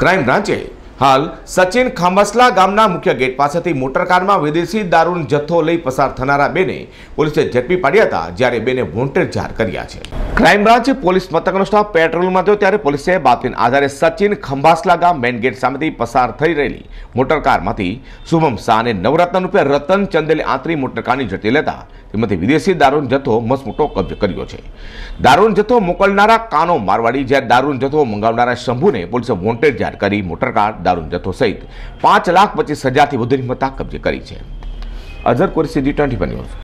crime branch है હાલ સચિન ખામસલા ગામના મુખ્ય ગેટ પાસેથી મોટરકારમાં વિદેશી દારૂનો જથ્થો લઈ પસાર થનારા બેને પોલીસે ઝડપી પાડ્યા હતા જ્યારે બેને વોન્ટેડ જાહેર કર્યા છે ક્રાઇમ બ્રાન્ચ પોલીસ મથકનો સ્ટાફ પેટ્રોલમાં થયો ત્યારે પોલીસે બાતમીના આધારે સચિન ખંભાસલા ગામ મેઇન ગેટ સામેથી પસાર થઈ રહેલી મોટરકારમાંથી શુભમ શાહને નવરત્ન રૂપે રતન ચંદેલે આંતરી મોટરકારની જતી લેતા તેમાંથી વિદેશી દારૂનો જથ્થો મસમોટો કબજે કર્યો છે દારૂનો જથ્થો મોકલનારા કાનો મારવાડી જ્યારે દારૂનો જથ્થો મંગાવનારા શંભુને પોલીસે વોન્ટેડ જાહેર કરી મોટરકાર દારૂનો જથ્થો સહિત પાંચ લાખ પચીસ હજારથી વધુની મત્તા કબજે કરી છે અઝર કુરેશી ડી ટ્વેન્ટી બન્યું